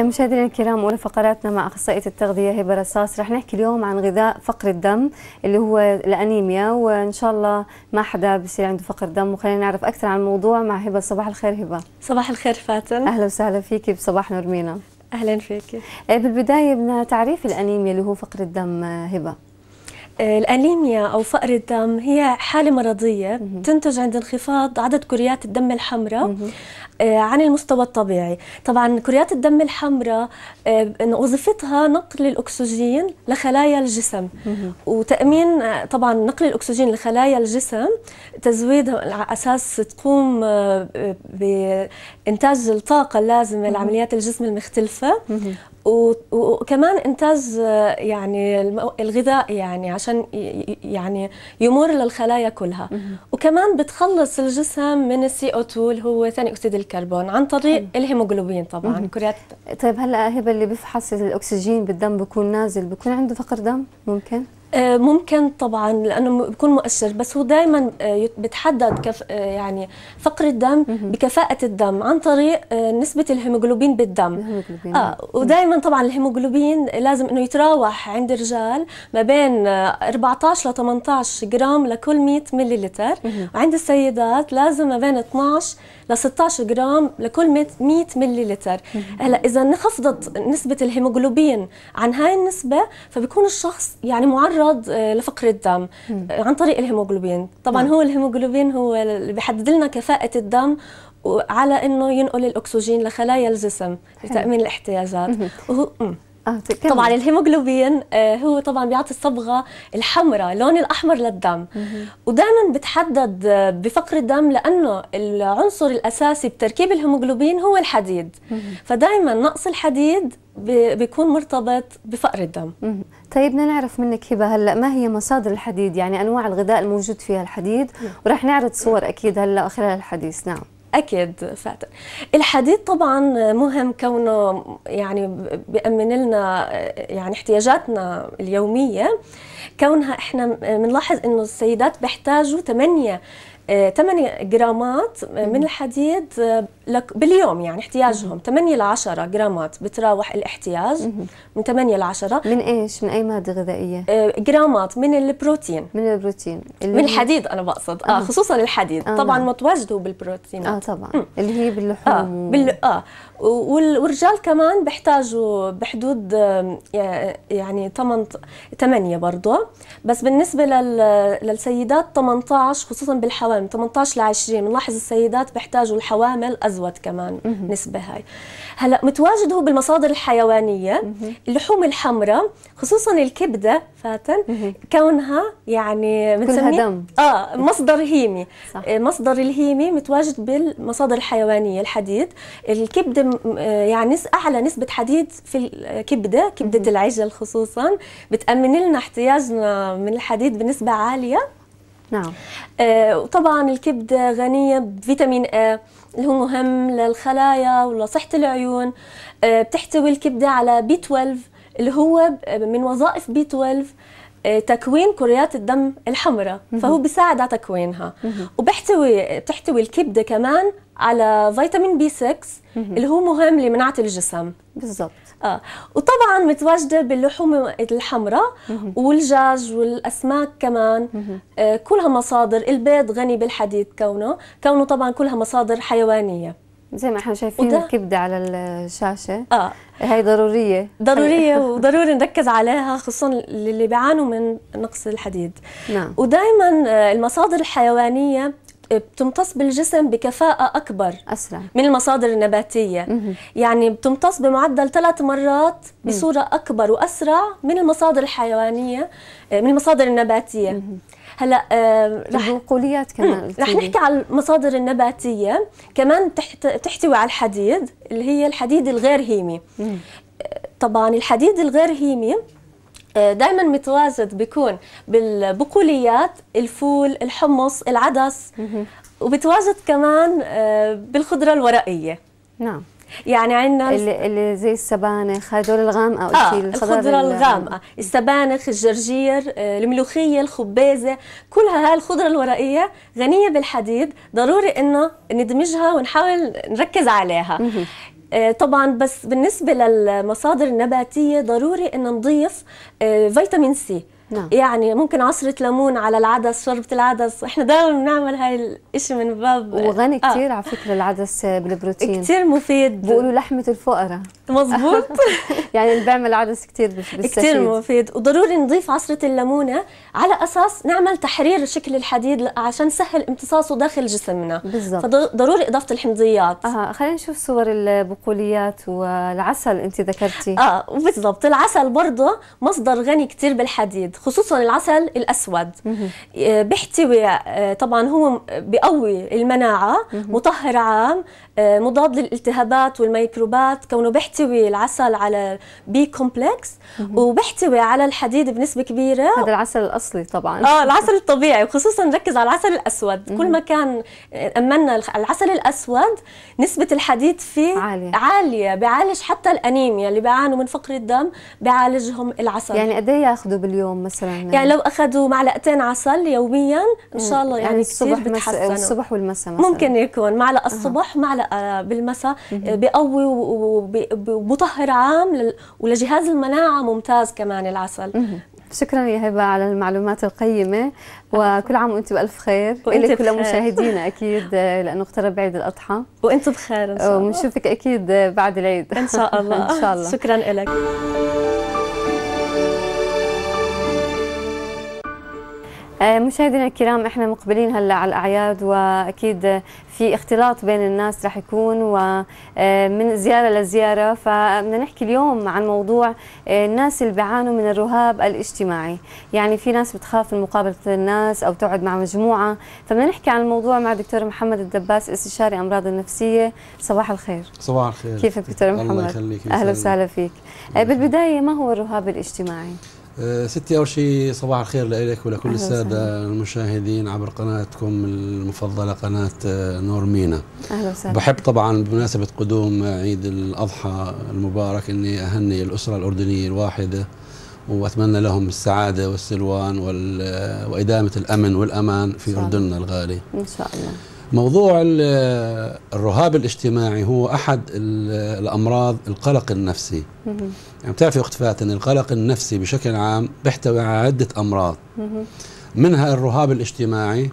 مشاهدينا الكرام اولى فقراتنا مع اخصائيه التغذيه هبه رصاص رح نحكي اليوم عن غذاء فقر الدم اللي هو الانيميا وان شاء الله ما حدا بصير عنده فقر دم وخلينا نعرف اكثر عن الموضوع مع هبه صباح الخير هبه صباح الخير فاتن اهلا وسهلا فيكي بصباح نورمينا اهلا فيكي أه، بالبدايه بدنا تعريف الانيميا اللي هو فقر الدم أه، هبه أه، الأنيميا أو فقر الدم هي حالة مرضية تنتج عند انخفاض عدد كريات الدم الحمراء آه، عن المستوى الطبيعي طبعا كريات الدم الحمراء وظيفتها آه، نقل الأكسجين لخلايا الجسم وتأمين آه، طبعا نقل الأكسجين لخلايا الجسم تزويد على أساس تقوم بإنتاج الطاقة اللازمة لعمليات الجسم المختلفة وكمان انتاج يعني الغذاء يعني عشان يعني يمر للخلايا كلها وكمان بتخلص الجسم من السي او 2 اللي هو ثاني اكسيد الكربون عن طريق الهيموغلوبين طبعا كريات طيب هلا هبه اللي بفحص الاكسجين بالدم بكون نازل بكون عنده فقر دم ممكن آه، ممكن طبعا لانه بيكون مؤشر بس هو دائما آه، بتحدد كف آه، يعني فقر الدم بكفاءه الدم عن طريق نسبه الهيموجلوبين بالدم اه ودائما طبعا الهيموجلوبين لازم انه يتراوح عند الرجال ما بين 14 ل 18 جرام لكل 100 مللتر وعند السيدات لازم ما بين 12 ل 16 جرام لكل 100 مللتر هلا اذا انخفضت نسبه الهيموجلوبين عن هاي النسبه فبيكون الشخص يعني معرض تعرض آه، لفقر الدم آه، عن طريق الهيموغلوبين طبعا نعم. هو الهيموغلوبين هو اللي بيحدد لنا كفاءه الدم على انه ينقل الاكسجين لخلايا الجسم لتامين الاحتياجات وهو آه، طبعا الهيموجلوبين آه، هو طبعا بيعطي الصبغه الحمراء اللون الاحمر للدم ودائما بتحدد آه، بفقر الدم لانه العنصر الاساسي بتركيب الهيموجلوبين هو الحديد فدائما نقص الحديد بيكون مرتبط بفقر الدم طيب بدنا نعرف منك هبه هلا ما هي مصادر الحديد يعني انواع الغذاء الموجود فيها الحديد نعم. وراح نعرض صور اكيد هلا خلال الحديث نعم اكيد فاتن الحديد طبعا مهم كونه يعني بيامن لنا يعني احتياجاتنا اليوميه كونها احنا بنلاحظ انه السيدات بيحتاجوا 8 8 آه، جرامات آه، من الحديد آه، باليوم يعني احتياجهم 8 ل 10 جرامات بتراوح الاحتياج من 8 ل 10 من ايش؟ من اي ماده غذائيه؟ جرامات من البروتين من البروتين اللي من الحديد انا بقصد اه, خصوصا الحديد آه. طبعا نعم. متواجده بالبروتين اه طبعا اللي هي باللحوم اه, بال... آه. والرجال كمان بيحتاجوا بحدود يعني 8 8 برضه بس بالنسبه لل... للسيدات 18 خصوصا بالحوامل من 18 ل 20 بنلاحظ السيدات بيحتاجوا الحوامل ازود كمان نسبه هاي هلا متواجد هو بالمصادر الحيوانيه اللحوم الحمراء خصوصا الكبده فاتن كونها يعني بنسميه دم اه مصدر هيمي صح. آه، مصدر الهيمي متواجد بالمصادر الحيوانيه الحديد الكبده آه، يعني اعلى نسبه حديد في الكبده آه، كبده العجل خصوصا بتامن لنا احتياجنا من الحديد بنسبه عاليه نعم آه وطبعا الكبده غنيه بفيتامين A اللي هو مهم للخلايا ولصحه العيون آه بتحتوي الكبده على بي 12 اللي هو من وظائف بي 12 آه، تكوين كريات الدم الحمراء فهو بيساعد على تكوينها وبيحتوي بتحتوي الكبده كمان على فيتامين بي 6 اللي هو مهم لمناعه الجسم بالضبط اه وطبعا متواجده باللحوم الحمراء والجاج والاسماك كمان آه كلها مصادر البيض غني بالحديد كونه كونه طبعا كلها مصادر حيوانيه زي ما احنا شايفين وده... الكبده على الشاشه اه هي ضروريه ضروريه وضروري نركز عليها خصوصا للي بيعانوا من نقص الحديد نعم ودائما آه، المصادر الحيوانيه بتمتص بالجسم بكفاءة أكبر أسرع من المصادر النباتية مه. يعني بتمتص بمعدل ثلاث مرات بصورة مه. أكبر وأسرع من المصادر الحيوانية آه، من المصادر النباتية مه. هلا آه رح البقوليات كمان رح نحكي على المصادر النباتية كمان تحت تحتوي على الحديد اللي هي الحديد الغير هيمي مه. آه، طبعا الحديد الغير هيمي دائما متواجد بيكون بالبقوليات الفول الحمص العدس وبتواجد كمان آه، بالخضره الورقيه نعم يعني عندنا اللي, اللي زي السبانخ هدول الغامقه او آه الخضره الغامقه السبانخ الجرجير آه، الملوخيه الخبازه كلها هاي الخضره الورقيه غنيه بالحديد ضروري انه ندمجها ونحاول نركز عليها آه، طبعا بس بالنسبه للمصادر النباتيه ضروري ان نضيف آه، فيتامين سي نعم. يعني ممكن عصرة ليمون على العدس شوربة العدس احنا دائما بنعمل هاي الشيء من باب وغني كثير آه. على فكرة العدس بالبروتين كثير مفيد بيقولوا لحمة الفقراء مظبوط يعني اللي بيعمل عدس كثير بيستفيد كثير مفيد وضروري نضيف عصرة الليمونة على أساس نعمل تحرير شكل الحديد عشان نسهل امتصاصه داخل جسمنا بالضبط فضروري إضافة الحمضيات اه خلينا نشوف صور البقوليات والعسل أنت ذكرتي اه بالضبط العسل برضه مصدر غني كثير بالحديد خصوصا العسل الاسود آه، بيحتوي آه، طبعا هو بقوي المناعه مطهر عام آه، مضاد للالتهابات والميكروبات كونه بيحتوي العسل على بي كومبلكس وبيحتوي على الحديد بنسبه كبيره هذا العسل الاصلي طبعا اه العسل الطبيعي وخصوصا نركز على العسل الاسود كل ما كان آه، امنا العسل الاسود نسبه الحديد فيه عاليه عاليه بيعالج حتى الانيميا اللي بيعانوا من فقر الدم بيعالجهم العسل يعني قد ايه ياخذوا باليوم مثلا يعني لو اخذوا معلقتين عسل يوميا ان شاء الله يعني, يعني الصبح كثير بتحسنوا الصبح والمساء مثلا ممكن يكون معلقه الصبح أه. معلقه آه، بالمساء آه، بقوي ومطهر عام ولجهاز المناعه ممتاز كمان العسل شكرا يا هبه على المعلومات القيمه وكل عام وانتم بالف خير الك مشاهدينا اكيد آه، لانه اقترب عيد الاضحى وانت بخير ان شاء الله ونشوفك اكيد بعد العيد ان شاء الله ان شاء الله شكرا لك آه، مشاهدينا الكرام احنا مقبلين هلا على الاعياد واكيد في اختلاط بين الناس رح يكون ومن آه، زياره لزياره فبدنا نحكي اليوم عن موضوع آه، الناس اللي بيعانوا من الرهاب الاجتماعي، يعني في ناس بتخاف من مقابله الناس او تقعد مع مجموعه، فبدنا نحكي عن الموضوع مع دكتور محمد الدباس استشاري امراض النفسيه، صباح الخير. صباح الخير. كيفك دكتور محمد؟ الله يخليك اهلا وسهلا فيك. بالبدايه ما هو الرهاب الاجتماعي؟ آه، ستي أول شيء صباح الخير لك ولكل السادة المشاهدين عبر قناتكم المفضلة قناة آه، نور مينا أهلا وسهلا بحب طبعا بمناسبة قدوم عيد الأضحى المبارك أني أهني الأسرة الأردنية الواحدة وأتمنى لهم السعادة والسلوان آه، وإدامة الأمن والأمان في أردننا الغالي إن شاء الله موضوع الرهاب الاجتماعي هو احد الامراض القلق النفسي يعني بتعرفي اخت فاتن القلق النفسي بشكل عام بيحتوي على عده امراض منها الرهاب الاجتماعي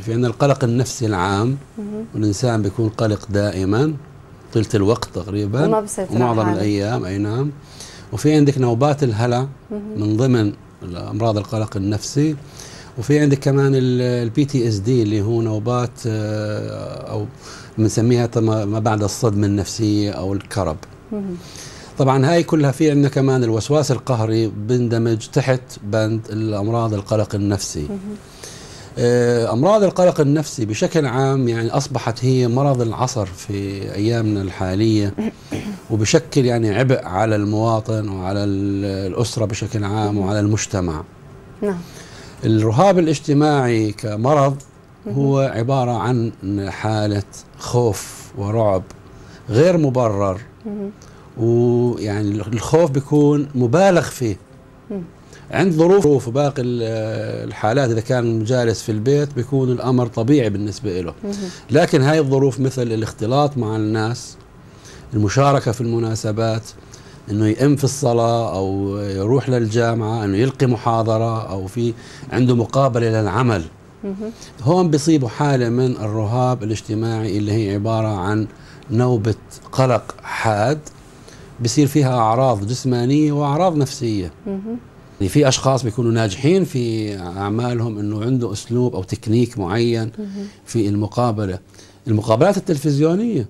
في عندنا القلق النفسي العام والانسان بيكون قلق دائما طيله الوقت تقريبا وما ومعظم الايام اي نعم وفي عندك نوبات الهلع من ضمن امراض القلق النفسي وفي عندك كمان البي تي اس دي اللي هو نوبات آه، او بنسميها ما بعد الصدمه النفسيه او الكرب طبعا هاي كلها في عندنا كمان الوسواس القهري بندمج تحت بند الامراض القلق النفسي آه، امراض القلق النفسي بشكل عام يعني اصبحت هي مرض العصر في ايامنا الحاليه وبشكل يعني عبء على المواطن وعلى الاسره بشكل عام وعلى المجتمع نعم الرهاب الاجتماعي كمرض هو عبارة عن حالة خوف ورعب غير مبرر ويعني الخوف بيكون مبالغ فيه عند ظروف وباقي الحالات إذا كان جالس في البيت بيكون الأمر طبيعي بالنسبة له لكن هاي الظروف مثل الاختلاط مع الناس المشاركة في المناسبات انه يقم في الصلاه او يروح للجامعه انه يلقي محاضره او في عنده مقابله للعمل هون بيصيبوا حاله من الرهاب الاجتماعي اللي هي عباره عن نوبه قلق حاد بصير فيها اعراض جسمانيه واعراض نفسيه يعني في اشخاص بيكونوا ناجحين في اعمالهم انه عنده اسلوب او تكنيك معين في المقابله المقابلات التلفزيونيه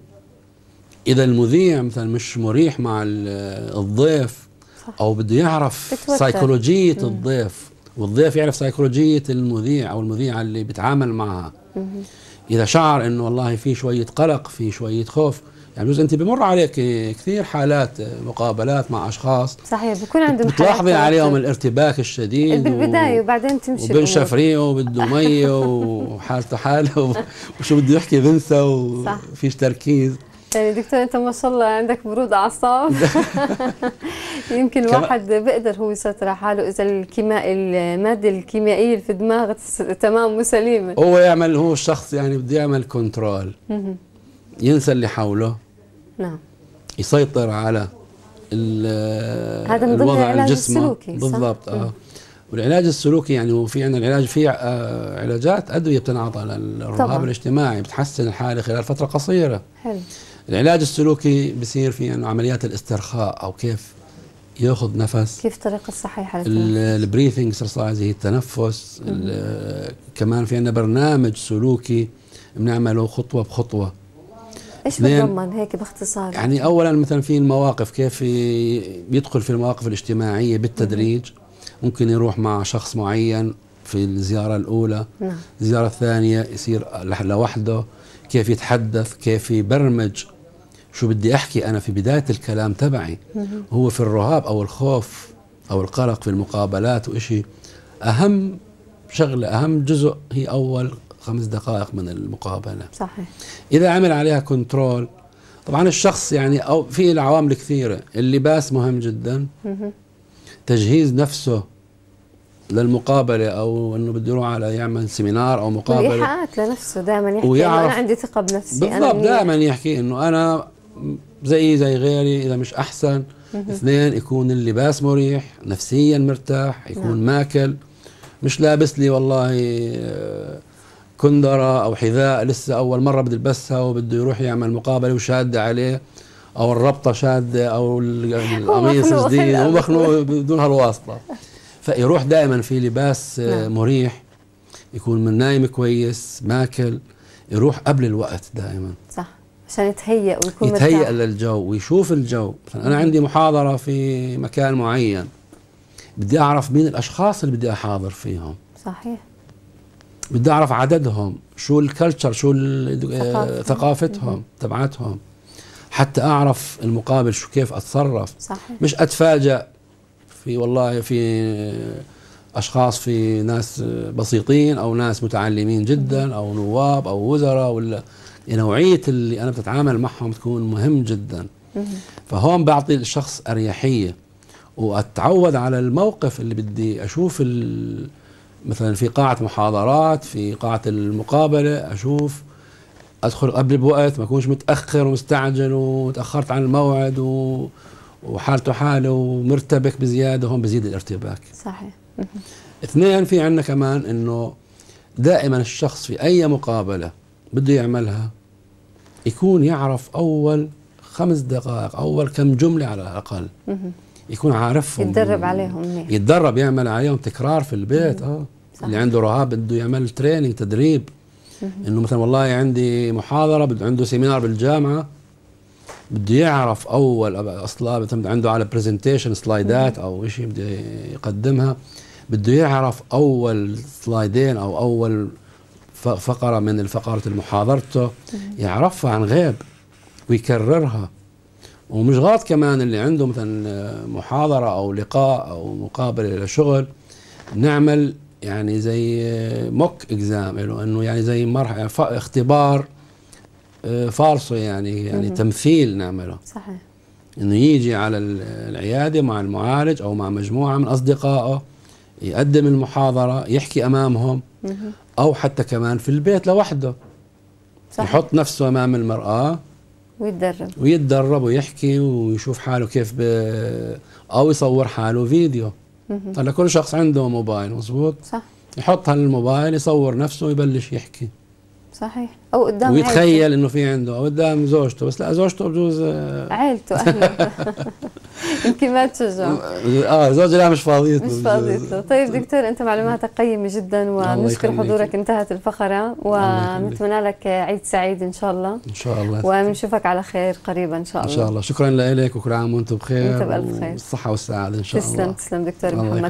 اذا المذيع مثلا مش مريح مع الضيف صح. او بده يعرف بتوتر. سيكولوجيه مم. الضيف والضيف يعرف سيكولوجيه المذيع او المذيعه اللي بيتعامل معها مم. اذا شعر انه والله في شويه قلق في شويه خوف يعني بجوز انت بمر عليك كثير حالات مقابلات مع اشخاص صحيح بكون عندهم بتلاحظي عليهم الارتباك الشديد بالبدايه وبعدين تمشي وبنشف ريقه وبده ميه وحالته حاله وشو بده يحكي بنسى وفيش تركيز يعني دكتور انت ما شاء الله عندك برود اعصاب يمكن الواحد بيقدر هو يسيطر على حاله اذا الكيمائي الماده الكيميائيه اللي في دماغه تمام وسليمه هو يعمل هو الشخص يعني بده يعمل كنترول ينسى اللي حوله نعم يسيطر على هذا من ضمن العلاج السلوكي بالضبط اه والعلاج السلوكي يعني هو في عندنا العلاج في آه، علاجات ادويه بتنعطى للرهاب الاجتماعي بتحسن الحاله خلال فتره قصيره حلو العلاج السلوكي بصير في انه عمليات الاسترخاء او كيف ياخذ نفس كيف الطريقه الصحيحه للبريثنج اكسرسايز هي التنفس كمان في عندنا برنامج سلوكي بنعمله خطوه بخطوه ايش بتضمن هيك باختصار؟ يعني اولا مثلا في المواقف كيف يدخل في المواقف الاجتماعيه بالتدريج ممكن يروح مع شخص معين في الزياره الاولى نعم. الزياره الثانيه يصير لوحده كيف يتحدث كيف يبرمج شو بدي أحكي أنا في بداية الكلام تبعي هو في الرهاب أو الخوف أو القلق في المقابلات وإشي أهم شغلة أهم جزء هي أول خمس دقائق من المقابلة صحيح إذا عمل عليها كنترول طبعا الشخص يعني أو في العوامل كثيرة اللباس مهم جدا تجهيز نفسه للمقابله او انه بده يروح على يعمل سيمينار او مقابله ايحاءات لنفسه دائما يحكي يعني ويعرف انا عندي ثقه بنفسي بالضبط دائما يحكي انه انا زيي زي غيري اذا مش احسن اثنين يكون اللباس مريح نفسيا مرتاح يكون نعم. ماكل مش لابس لي والله آه، كندرة أو حذاء لسه أول مرة بده يلبسها وبده يروح يعمل مقابلة وشادة عليه أو الربطة شادة أو القميص جديد ومخنوق بدون هالواسطة فيروح دائما في لباس آه، نعم. مريح يكون من نايم كويس ماكل يروح قبل الوقت دائما صح عشان يتهيأ ويكون يتهيأ مرتاح. للجو ويشوف الجو مثلا انا عندي محاضره في مكان معين بدي اعرف مين الاشخاص اللي بدي احاضر فيهم صحيح بدي اعرف عددهم شو الكلتشر شو آه، ثقافتهم تبعتهم حتى اعرف المقابل شو كيف اتصرف صحيح. مش اتفاجئ في والله في اشخاص في ناس بسيطين او ناس متعلمين جدا او نواب او وزراء ولا يعني نوعيه اللي انا بتتعامل معهم تكون مهم جدا فهون بعطي الشخص اريحيه واتعود على الموقف اللي بدي اشوف مثلا في قاعه محاضرات في قاعه المقابله اشوف ادخل قبل بوقت ما اكونش متاخر ومستعجل وتاخرت عن الموعد و وحالته حاله ومرتبك بزياده هون بزيد الارتباك صحيح اثنين في عندنا كمان انه دائما الشخص في اي مقابله بده يعملها يكون يعرف اول خمس دقائق اول كم جمله على الاقل يكون عارفهم يتدرب عليهم منيح إيه. يتدرب يعمل عليهم تكرار في البيت اه اللي عنده رهاب بده يعمل تريننج تدريب انه مثلا والله عندي محاضره بده عنده سيمينار بالجامعه بده يعرف اول اصلا مثلا عنده على برزنتيشن سلايدات او شيء بده يقدمها بده يعرف اول سلايدين او اول فقره من فقره المحاضرته يعرفها عن غيب ويكررها ومش غلط كمان اللي عنده مثلا محاضره او لقاء او مقابله لشغل نعمل يعني زي موك اكزام له انه يعني زي مرحله يعني اختبار آه، فارصه يعني يعني مم. تمثيل نعمله صحيح انه يجي على العياده مع المعالج او مع مجموعه من اصدقائه يقدم المحاضره يحكي امامهم مم. او حتى كمان في البيت لوحده صح. يحط نفسه امام المراه ويتدرب ويتدرب ويحكي ويشوف حاله كيف ب... او يصور حاله فيديو هلا كل شخص عنده موبايل مزبوط صح يحط هالموبايل يصور نفسه ويبلش يحكي صحيح او قدام ويتخيل انه في عنده او قدام زوجته بس لا زوجته بجوز آه. عيلته اهله يمكن ما تشجعه اه زوجي لا مش فاضيته مش فاضيته طيب دكتور انت معلوماتك قيمه جدا ونشكر حضورك انتهت الفقره ونتمنى لك عيد سعيد ان شاء الله ان شاء الله وبنشوفك على خير قريبا ان شاء الله ان شاء الله شكرا لك وكل عام وانتم بخير انت بالف خير والصحه والسعاده ان شاء الله تسلم تسلم دكتور محمد